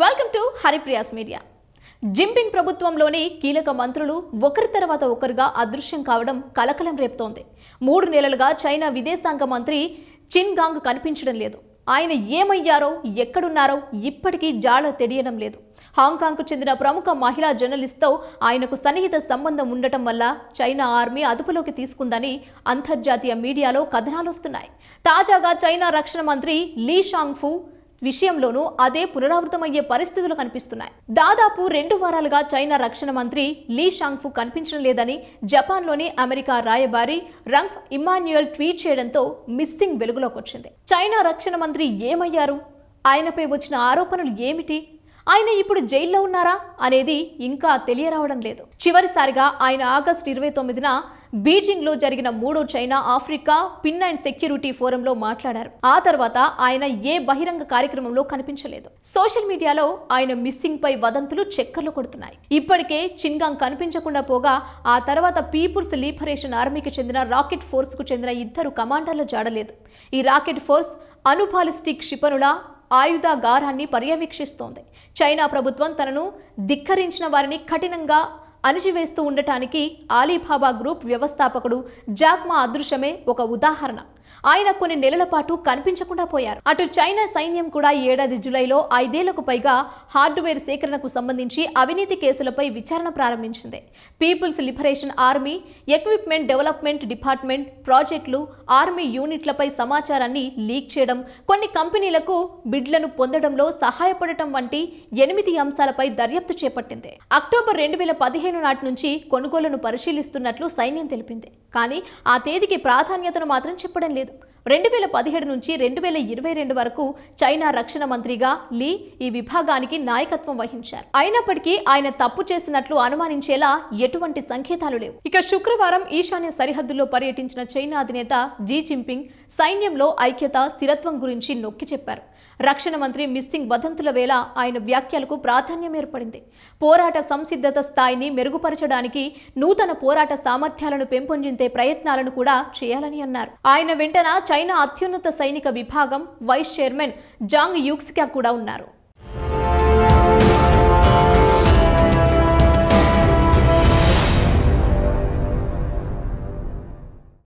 welcome to Haripriya's media Jinping ప్రభుత్వంలోని కీలక మంత్రులు ఒకరి తర్వాత ఒకరుగా అదృశ్యం కావడం కలకలం రేపుతోంది మూడు నెలలుగా చైనా విదేశాంగ మంత్రి చిన్గాంగ్ కనిపించడం లేదు ఆయన ఏమయ్యారో ఎక్కడున్నారో ఇప్పటికీ జాడ తెలియడం లేదు హాంకాంగ్కు చెందిన ప్రముఖ మహిళా జర్నలిస్ట్తో ఆయనకు సన్నిహిత సంబంధం ఉండటం వల్ల చైనా ఆర్మీ అదుపులోకి తీసుకుందని అంతర్జాతీయ మీడియాలో కథనాలు వస్తున్నాయి తాజాగా చైనా రక్షణ మంత్రి లీ షాంగ్ఫు విషయంలోనూ అదే పునరావృతమయ్యే పరిస్థితులు కనిపిస్తున్నాయి దాదాపు రెండు వారాలుగా చైనా రక్షణ మంత్రి లీ షాంగ్ఫు కనిపించడం లేదని జపాన్లోని అమెరికా రాయబారి రంగ్ ఇమాన్యుయల్ ట్వీట్ చేయడంతో మిస్సింగ్ వెలుగులోకి వచ్చింది చైనా రక్షణ మంత్రి ఏమయ్యారు ఆయనపై వచ్చిన ఆరోపణలు ఏమిటి ఆయన ఇప్పుడు జైల్లో ఉన్నారా అనేది ఇంకా తెలియరావడం లేదు చివరిసారిగా ఆయన ఆగస్టు ఇరవై తొమ్మిదిన బీజింగ్లో జరిగిన మూడో చైనా ఆఫ్రికా పిన్ అండ్ సెక్యూరిటీ ఫోరంలో మాట్లాడారు ఆ తర్వాత ఆయన ఏ బహిరంగ కార్యక్రమంలో కనిపించలేదు సోషల్ మీడియాలో ఆయన మిస్సింగ్ పై వదంతులు చెక్కర్లు కొడుతున్నాయి ఇప్పటికే చిన్గాంగ్ కనిపించకుండా పోగా ఆ తర్వాత పీపుల్స్ లిబరేషన్ ఆర్మీకి చెందిన రాకెట్ ఫోర్స్ కు చెందిన ఇద్దరు కమాండర్లు జాడలేదు ఈ రాకెట్ ఫోర్స్ అనుబాలిస్టిక్ క్షిపణుల ఆయుధ గారాన్ని పర్యవేక్షిస్తోంది చైనా ప్రభుత్వం తనను ధిక్కరించిన వారిని కఠినంగా అణిచివేస్తూ ఉండటానికి ఆలీబాబా గ్రూప్ వ్యవస్థాపకుడు జాక్మా అదృశ్యమే ఒక ఉదాహరణ ఆయన కొన్ని నెలల పాటు కనిపించకుండా పోయారు అటు చైనా సైన్యం కూడా ఏడాది జులైలో ఐదేళ్లకు పైగా హార్డ్వేర్ సేకరణకు సంబంధించి అవినీతి కేసులపై విచారణ ప్రారంభించింది People's Liberation Army equipment development department ప్రాజెక్టులు ఆర్మీ యూనిట్లపై సమాచారాన్ని లీక్ చేయడం కొన్ని కంపెనీలకు బిడ్లను పొందడంలో సహాయపడటం వంటి ఎనిమిది అంశాలపై దర్యాప్తు చేపట్టింది అక్టోబర్ రెండు వేల పదిహేను నాటి నుంచి కొనుగోలను పరిశీలిస్తున్నట్లు సైన్యం తెలిపింది కానీ ఆ తేదీకి ప్రాధాన్యతను మాత్రం చెప్పడం లేదు రెండు వేల పదిహేడు నుంచి రెండు వేల ఇరవై రెండు వరకు చైనా రక్షణ మంత్రిగా లీ ఈ విభాగానికి నాయకత్వం వహించారు అయినప్పటికీ ఆయన తప్పు చేసినట్లు అనుమానించేలా ఎటువంటి సంకేతాలు లేవు ఇక శుక్రవారం ఈశాన్య సరిహద్దుల్లో పర్యటించిన చైనా అధినేత జీ జింపింగ్ సైన్యంలో ఐక్యత స్థిరత్వం గురించి నొక్కి చెప్పారు రక్షణ మంత్రి మిస్సింగ్ వదంతుల వేళ ఆయన వ్యాఖ్యలకు ప్రాధాన్యం ఏర్పడింది పోరాట సంసిద్ధత స్థాయిని మెరుగుపరచడానికి నూతన పోరాట సామర్థ్యాలను పెంపొందించే ప్రయత్నాలను కూడా చేయాలని అన్నారు ఆయన వెంటన చైనా అత్యున్నత సైనిక విభాగం వైస్ చైర్మన్ జాంగ్ యూక్స్క్యా కూడా ఉన్నారు